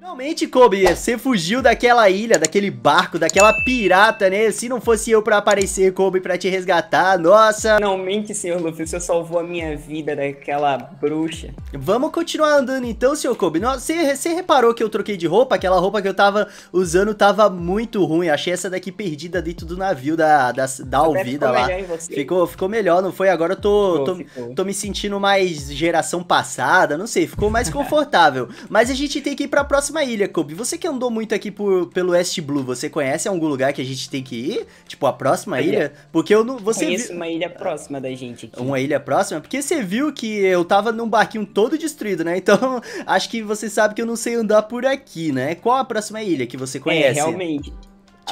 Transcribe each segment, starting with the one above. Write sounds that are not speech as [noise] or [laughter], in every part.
Finalmente, Kobe, você fugiu daquela ilha, daquele barco, daquela pirata, né? Se não fosse eu pra aparecer, Kobe, pra te resgatar, nossa... Finalmente, senhor Luffy, você salvou a minha vida daquela bruxa. Vamos continuar andando então, senhor Kobe. Você, você reparou que eu troquei de roupa? Aquela roupa que eu tava usando tava muito ruim. Achei essa daqui perdida dentro do navio da, da, da Alvida lá. Ficou, ficou melhor, não foi? Agora eu tô, ficou, tô, ficou. tô me sentindo mais geração passada, não sei. Ficou mais [laughs] confortável. Mas a gente tem que ir pra próxima próxima ilha, Kobe. Você que andou muito aqui por, pelo West Blue, você conhece algum lugar que a gente tem que ir? Tipo, a próxima ilha? ilha? Porque eu não. Você Conheço vi... uma ilha próxima da gente aqui. Uma ilha próxima? Porque você viu que eu tava num barquinho todo destruído, né? Então, [laughs] acho que você sabe que eu não sei andar por aqui, né? Qual a próxima ilha que você é, conhece? É, realmente.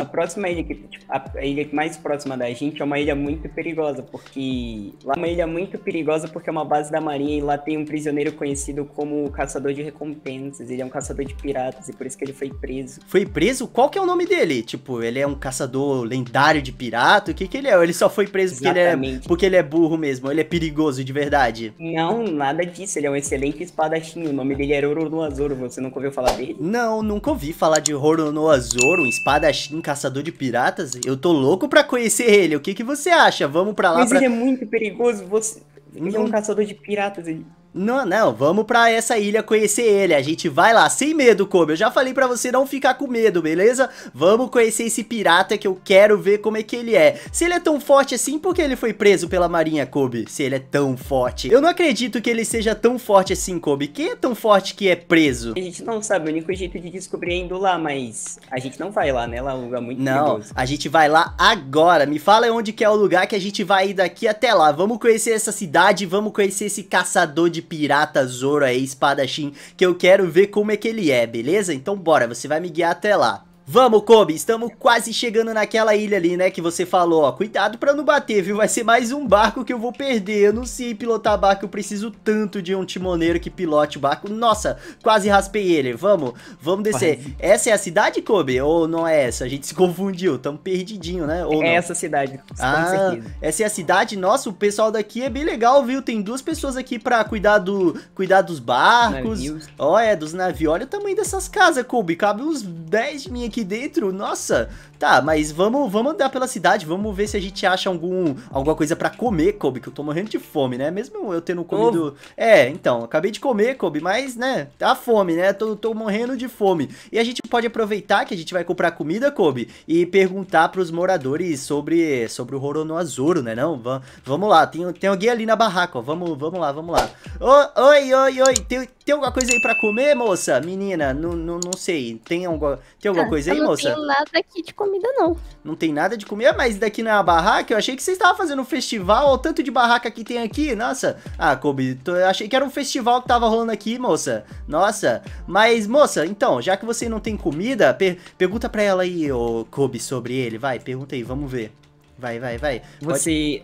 A próxima ilha que tipo, a ilha mais próxima da gente é uma ilha muito perigosa, porque lá é uma ilha muito perigosa porque é uma base da marinha e lá tem um prisioneiro conhecido como o caçador de recompensas. Ele é um caçador de piratas e por isso que ele foi preso. Foi preso? Qual que é o nome dele? Tipo, ele é um caçador lendário de pirata? O que que ele é? Ele só foi preso Exatamente. porque ele é porque ele é burro mesmo, ele é perigoso de verdade. Não, nada disso. Ele é um excelente espadachim. O nome dele era Oronoazoro. Você nunca ouviu falar dele? Não, nunca ouvi falar de Oronoazoro, um espadachim caçador de piratas? Eu tô louco pra conhecer ele. O que, que você acha? Vamos pra lá. Mas pra... ele é muito perigoso. Você... Ele é um caçador de piratas. Ele... Não, não, vamos pra essa ilha conhecer ele, a gente vai lá, sem medo, como eu já falei pra você não ficar com medo, beleza? Vamos conhecer esse pirata que eu quero ver como é que ele é. Se ele é tão forte assim, por que ele foi preso pela marinha, Kobe? Se ele é tão forte. Eu não acredito que ele seja tão forte assim, Kobe. Quem é tão forte que é preso? A gente não sabe, o único jeito de descobrir é indo lá, mas a gente não vai lá, né? Lá é um lugar muito Não, perigoso. a gente vai lá agora. Me fala onde que é o lugar que a gente vai ir daqui até lá. Vamos conhecer essa cidade, vamos conhecer esse caçador de de pirata Zoro aí, espadachim, que eu quero ver como é que ele é, beleza? Então bora, você vai me guiar até lá. Vamos, Kobe, estamos quase chegando naquela ilha ali, né, que você falou, ó. Cuidado pra não bater, viu? Vai ser mais um barco que eu vou perder. Eu não sei pilotar barco, eu preciso tanto de um timoneiro que pilote o barco. Nossa, quase raspei ele. Vamos, vamos descer. Quase. Essa é a cidade, Kobe? Ou não é essa? A gente se confundiu, estamos perdidinho, né? Ou é essa cidade, ah, Essa é a cidade? Nossa, o pessoal daqui é bem legal, viu? Tem duas pessoas aqui pra cuidar, do, cuidar dos barcos. Ó, oh, é, dos navios. Olha o tamanho dessas casas, Kobe. Cabe uns 10 de mim aqui aqui dentro, nossa. Tá, mas vamos, vamos andar pela cidade, vamos ver se a gente acha algum, alguma coisa para comer, Kobe, que eu tô morrendo de fome, né? Mesmo eu tendo comido... Oh. É, então, acabei de comer, Kobe, mas, né, tá fome, né? Tô, tô morrendo de fome. E a gente pode aproveitar que a gente vai comprar comida, Kobe, e perguntar pros moradores sobre, sobre o Roronoazouro, né não? V vamos lá, tem, tem alguém ali na barraca, ó, vamos, vamos lá, vamos lá. Oh, oi, oi, oi, tem, tem alguma coisa aí para comer, moça? Menina, não, não, não sei, tem alguma, tem alguma ah. coisa não moça? Não tem nada aqui de comida, não. Não tem nada de comida? Mas daqui não é a barraca? Eu achei que vocês estavam fazendo um festival. Olha o tanto de barraca que tem aqui. Nossa. Ah, Kobe, tô... eu achei que era um festival que tava rolando aqui, moça. Nossa. Mas, moça, então, já que você não tem comida, per... pergunta pra ela aí, ô Kobe, sobre ele. Vai, pergunta aí, vamos ver. Vai, vai, vai. Você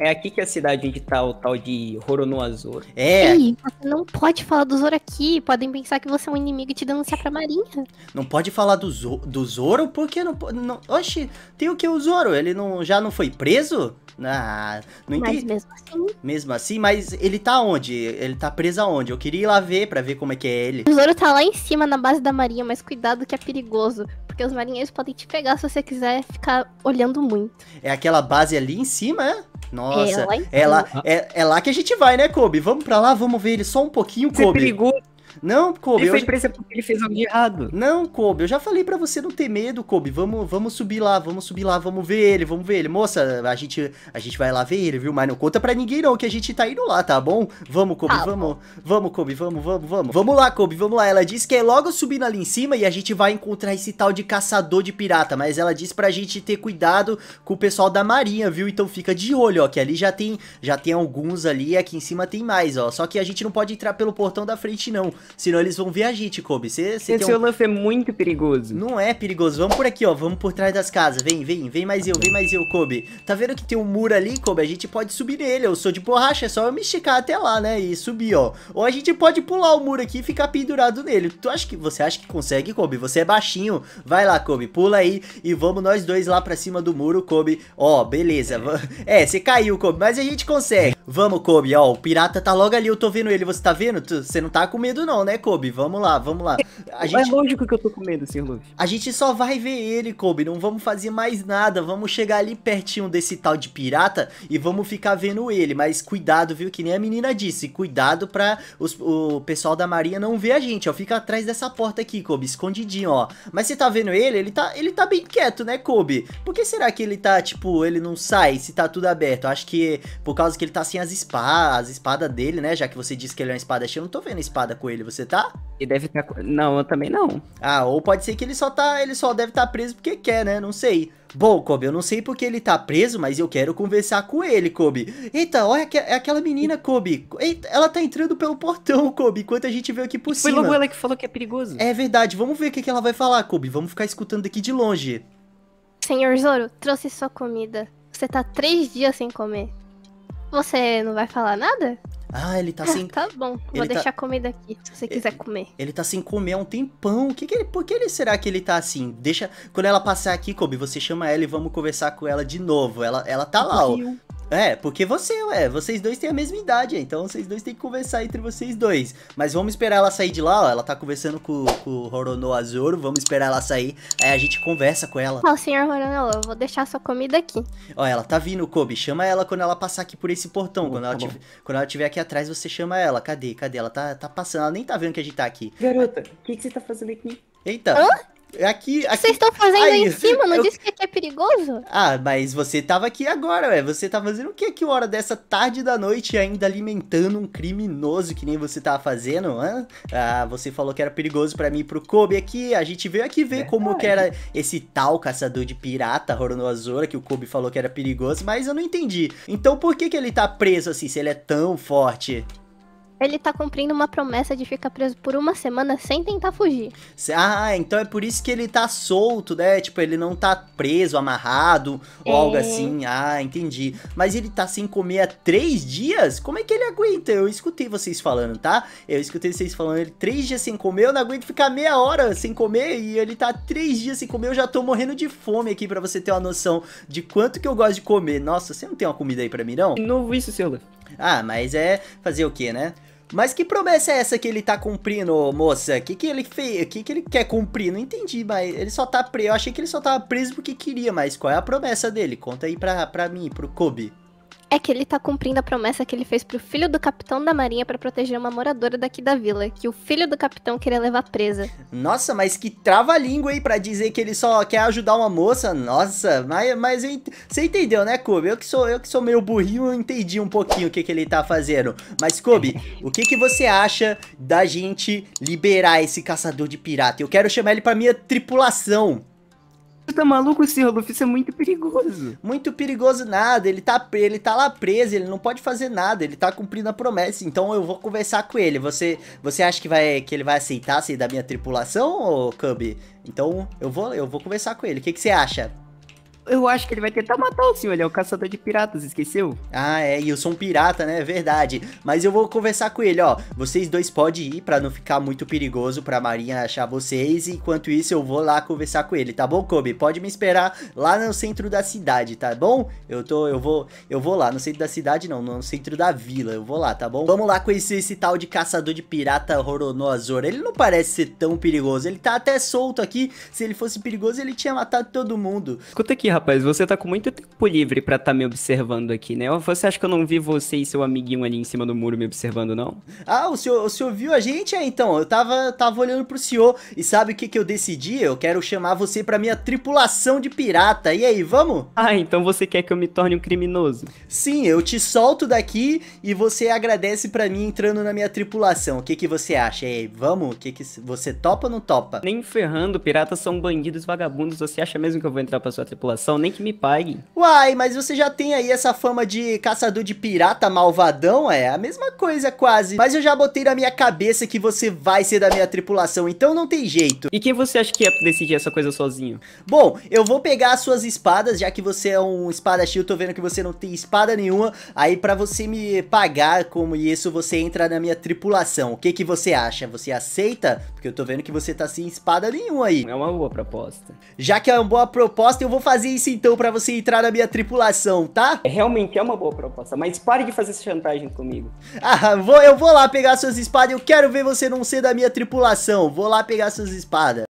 é aqui que é a cidade onde tá o tal de Roronoazor. É. é Ei, você não pode falar do Zoro aqui. Podem pensar que você é um inimigo e te denunciar pra marinha. Não pode falar do, Zo do Zoro? porque não, pode. Oxi, tem o que o Zoro? Ele não, já não foi preso? Ah, não entendi. Mas mesmo assim. Mesmo assim, mas ele tá onde? Ele tá preso aonde? Eu queria ir lá ver pra ver como é que é ele. O tesouro tá lá em cima na base da marinha, mas cuidado que é perigoso. Porque os marinheiros podem te pegar se você quiser ficar olhando muito. É aquela base ali em cima, é? Nossa, é lá, é lá, é, é, lá que a gente vai, né, Kobe? Vamos pra lá, vamos ver ele só um pouquinho, Kobe. Isso é perigoso, não, Kobe. Ele foi preso porque ele fez algo errado. Não, Kobe, eu já falei para você não ter medo, Kobe. Vamos, vamos subir lá, vamos subir lá, vamos ver ele, vamos ver ele. Moça, a gente, a gente vai lá ver ele, viu? Mas não conta pra ninguém não que a gente tá indo lá, tá bom? Vamos, Kobe, ah, vamos. Bom. Vamos, Kobe, vamos, vamos, vamos. Vamos lá, Kobe, vamos lá. Ela disse que é logo subindo ali em cima e a gente vai encontrar esse tal de caçador de pirata, mas ela disse pra gente ter cuidado com o pessoal da marinha, viu? Então fica de olho, ó, que ali já tem, já tem alguns ali, aqui em cima tem mais, ó. Só que a gente não pode entrar pelo portão da frente não. Senão eles vão ver a gente, Kobe. Cê, cê Esse um... É lance é muito perigoso. Não é perigoso. Vamos por aqui, ó. Vamos por trás das casas. Vem, vem, vem mais eu, vem mais eu, Kobe. Tá vendo que tem um muro ali, Kobe? A gente pode subir nele. Eu sou de borracha, é só eu me esticar até lá, né? E subir, ó. Ou a gente pode pular o muro aqui e ficar pendurado nele. Tu acha que você acha que consegue, Kobe? Você é baixinho. Vai lá, Kobe. Pula aí e vamos nós dois lá pra cima do muro, Kobe. Ó, beleza. É, você é, caiu, Kobe, mas a gente consegue. Vamos, Kobe, ó. O pirata tá logo ali, eu tô vendo ele. Você tá vendo? Você não tá com medo, não não, né, Kobe? Vamos lá, vamos lá. A é gente... É lógico que eu tô com medo, senhor Luffy. A gente só vai ver ele, Kobe. Não vamos fazer mais nada. Vamos chegar ali pertinho desse tal de pirata e vamos ficar vendo ele. Mas cuidado, viu? Que nem a menina disse. Cuidado pra os, o pessoal da marinha não ver a gente, ó. Fica atrás dessa porta aqui, Kobe. Escondidinho, ó. Mas você tá vendo ele? Ele tá, ele tá bem quieto, né, Kobe? Por que será que ele tá, tipo, ele não sai se tá tudo aberto? Acho que por causa que ele tá sem as espadas, as espadas dele, né? Já que você disse que ele é uma espada cheia, eu não tô vendo espada com ele ele, você tá? E deve estar. Tá não, eu também não. Ah, ou pode ser que ele só tá. Ele só deve estar tá preso porque quer, né? Não sei. Bom, Kobe, eu não sei porque ele tá preso, mas eu quero conversar com ele, Kobe. Eita, olha que, é aquela menina, Kobe. Eita, ela tá entrando pelo portão, Kobe, enquanto a gente veio aqui por cima. Foi logo ela que falou que é perigoso. É verdade, vamos ver o que, que ela vai falar, Kobe. Vamos ficar escutando aqui de longe. Senhor Zoro, trouxe sua comida. Você tá três dias sem comer. Você não vai falar nada? Ah, ele tá ah, sem. tá bom, vou ele tá deixar tá... a comida aqui, se você quiser ele, comer. Ele tá sem comer há um tempão. Que que ele... Por que ele será que ele tá assim? Deixa. Quando ela passar aqui, Kobe, você chama ela e vamos conversar com ela de novo. Ela, ela tá lá, ó. É, porque você, ué, vocês dois têm a mesma idade, então vocês dois têm que conversar entre vocês dois. Mas vamos esperar ela sair de lá, ó. Ela tá conversando com, com o Horono Azoro, vamos esperar ela sair. Aí a gente conversa com ela. Ó, senhor Horono, eu vou deixar sua comida aqui. Ó, ela tá vindo, Kobe. Chama ela quando ela passar aqui por esse portão. quando, tá ela tiver, quando ela aqui atrás, você chama ela. Cadê? Cadê? Ela tá, tá passando, ela nem tá vendo que a gente tá aqui. Garota, o que, que você tá fazendo aqui? Eita! Hã? É aqui, aqui. Vocês estão fazendo aí, em cima? Não eu... disse que aqui é perigoso? Ah, mas você tava aqui agora, ué. Você tá fazendo o que aqui hora dessa tarde da noite ainda alimentando um criminoso que nem você tava fazendo, hã? Ah, você falou que era perigoso para mim pro Kobe aqui. A gente veio aqui ver como que era esse tal caçador de pirata Roronoazora que o Kobe falou que era perigoso, mas eu não entendi. Então por que que ele tá preso assim, se ele é tão forte? ele tá cumprindo uma promessa de ficar preso por uma semana sem tentar fugir. Ah, então é por isso que ele tá solto, né? Tipo, ele não tá preso, amarrado ou é... algo assim. Ah, entendi. Mas ele tá sem comer há três dias? Como é que ele aguenta? Eu escutei vocês falando, tá? Eu escutei vocês falando, ele três dias sem comer, eu não aguento ficar meia hora sem comer e ele tá três dias sem comer, eu já tô morrendo de fome aqui para você ter uma noção de quanto que eu gosto de comer. Nossa, você não tem uma comida aí pra mim, não? De novo isso, seu Ah, mas é fazer o quê, né? Mas que promessa é essa que ele tá cumprindo, moça? O que que ele fez? O que que ele quer cumprir? Não entendi, mas ele só tá preso. Eu achei que ele só tava preso porque queria, mas qual é a promessa dele? Conta aí pra, pra mim, pro Kobe é que ele tá cumprindo a promessa que ele fez pro filho do capitão da marinha para proteger uma moradora daqui da vila, que o filho do capitão queria levar presa. Nossa, mas que trava-língua aí pra dizer que ele só quer ajudar uma moça. Nossa, mas, mas você entendeu, né, Kobe? Eu que sou eu que sou meio burrinho, eu entendi um pouquinho o que, que ele tá fazendo. Mas, Kobe, o que, que você acha da gente liberar esse caçador de pirata? Eu quero chamar ele pra minha tripulação tá maluco, senhor Luffy? Isso é muito perigoso. Muito perigoso nada. Ele tá, ele tá lá preso, ele não pode fazer nada. Ele tá cumprindo a promessa. Então eu vou conversar com ele. Você, você acha que, vai, que ele vai aceitar ser da minha tripulação, ou Cub? Então eu vou, eu vou conversar com ele. O que, que você acha? Eu acho que ele vai tentar matar o senhor, ele é o caçador de piratas, esqueceu? Ah, é, e eu sou um pirata, né? É Verdade. Mas eu vou conversar com ele, ó. Vocês dois podem ir para não ficar muito perigoso pra Marinha achar vocês. Enquanto isso, eu vou lá conversar com ele, tá bom, Kobe? Pode me esperar lá no centro da cidade, tá bom? Eu tô, eu vou, eu vou lá, no centro da cidade não, no centro da vila, eu vou lá, tá bom? Vamos lá conhecer esse tal de caçador de pirata Roronoazor. Ele não parece ser tão perigoso, ele tá até solto aqui. Se ele fosse perigoso, ele tinha matado todo mundo. Escuta aqui, rapaz, você tá com muito tempo livre para tá me observando aqui, né? Você acha que eu não vi você e seu amiguinho ali em cima do muro me observando, não? Ah, o senhor, o senhor viu a gente? É, então, eu tava, tava olhando pro senhor. E sabe o que, que eu decidi? Eu quero chamar você pra minha tripulação de pirata. E aí, vamos? Ah, então você quer que eu me torne um criminoso? Sim, eu te solto daqui e você agradece pra mim entrando na minha tripulação. O que, que você acha? E aí, vamos? O que, que você topa ou não topa? Nem ferrando, piratas são bandidos vagabundos. Você acha mesmo que eu vou entrar pra sua tripulação? nem que me paguem. Uai, mas você já tem aí essa fama de caçador de pirata malvadão, é? A mesma coisa quase. Mas eu já botei na minha cabeça que você vai ser da minha tripulação, então não tem jeito. E quem você acha que ia decidir essa coisa sozinho? Bom, eu vou pegar as suas espadas, já que você é um espadachim, eu tô vendo que você não tem espada nenhuma. Aí pra você me pagar como isso, você entra na minha tripulação. O que que você acha? Você aceita? Porque eu tô vendo que você tá sem espada nenhuma aí. É uma boa proposta. Já que é uma boa proposta, eu vou fazer isso então para você entrar na minha tripulação, tá? É, realmente é uma boa proposta, mas pare de fazer essa chantagem comigo. Ah, vou, eu vou lá pegar suas espadas, eu quero ver você não ser da minha tripulação. Vou lá pegar suas espadas.